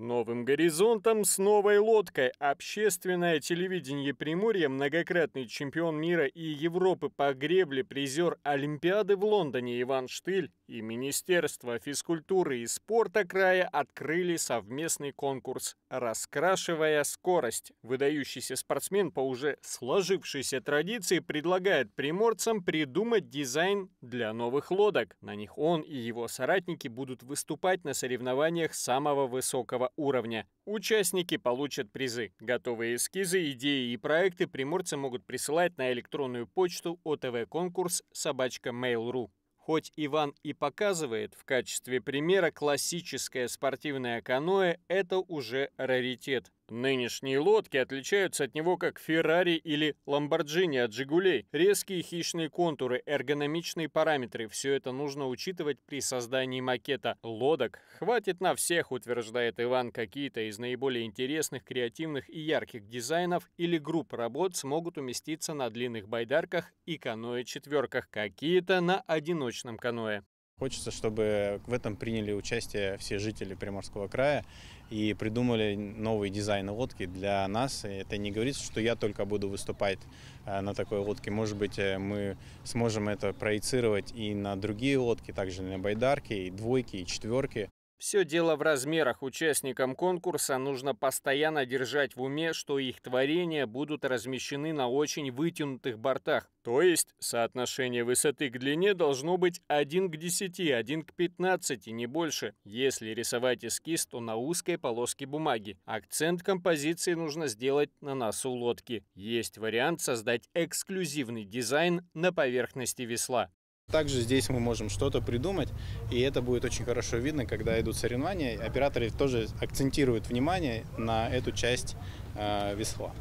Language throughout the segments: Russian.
Новым горизонтом с новой лодкой общественное телевидение Приморья, многократный чемпион мира и Европы по гребле, призер Олимпиады в Лондоне Иван Штыль и Министерство физкультуры и спорта края открыли совместный конкурс «Раскрашивая скорость». Выдающийся спортсмен по уже сложившейся традиции предлагает приморцам придумать дизайн для новых лодок. На них он и его соратники будут выступать на соревнованиях самого высокого уровня. Участники получат призы. Готовые эскизы, идеи и проекты приморцы могут присылать на электронную почту конкурс собачка mail.ru. Хоть Иван и показывает в качестве примера классическое спортивное каноэ, это уже раритет. Нынешние лодки отличаются от него как Феррари или Ламборджини от Жигулей. Резкие хищные контуры, эргономичные параметры – все это нужно учитывать при создании макета. Лодок хватит на всех, утверждает Иван. Какие-то из наиболее интересных, креативных и ярких дизайнов или групп работ смогут уместиться на длинных байдарках и каноэ-четверках, какие-то на одиночном каноэ. Хочется, чтобы в этом приняли участие все жители Приморского края и придумали новые дизайны лодки для нас. И это не говорится, что я только буду выступать э, на такой лодке. Может быть, э, мы сможем это проецировать и на другие лодки, также на байдарки, и двойки, и четверки. Все дело в размерах. Участникам конкурса нужно постоянно держать в уме, что их творения будут размещены на очень вытянутых бортах. То есть соотношение высоты к длине должно быть 1 к 10, 1 к 15, не больше. Если рисовать эскиз, то на узкой полоске бумаги. Акцент композиции нужно сделать на носу лодки. Есть вариант создать эксклюзивный дизайн на поверхности весла. Также здесь мы можем что-то придумать, и это будет очень хорошо видно, когда идут соревнования. Операторы тоже акцентируют внимание на эту часть э, весла.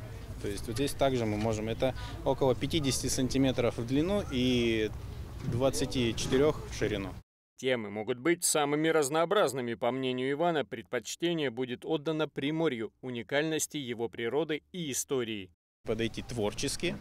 То есть вот здесь также мы можем, это около 50 сантиметров в длину и 24 в ширину. Темы могут быть самыми разнообразными. По мнению Ивана, предпочтение будет отдано Приморью, уникальности его природы и истории. Подойти творчески,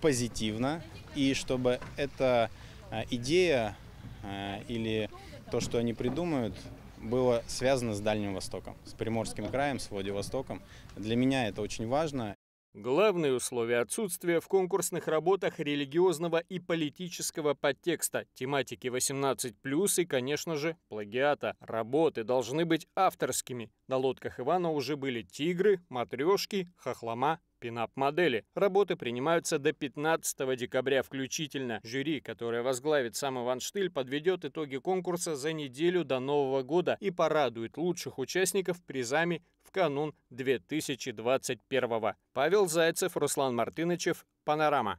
позитивно, и чтобы это а, идея а, или то, что они придумают, было связано с Дальним Востоком, с Приморским краем, с Владивостоком. Для меня это очень важно. Главные условия отсутствия в конкурсных работах религиозного и политического подтекста, тематики 18+, и, конечно же, плагиата. Работы должны быть авторскими. На лодках Ивана уже были «Тигры», «Матрешки», «Хохлома», пинап-модели. Работы принимаются до 15 декабря включительно. Жюри, которое возглавит сам Иван Штыль, подведет итоги конкурса за неделю до Нового года и порадует лучших участников призами канун 2021 Павел Зайцев, Руслан Мартынычев, Панорама.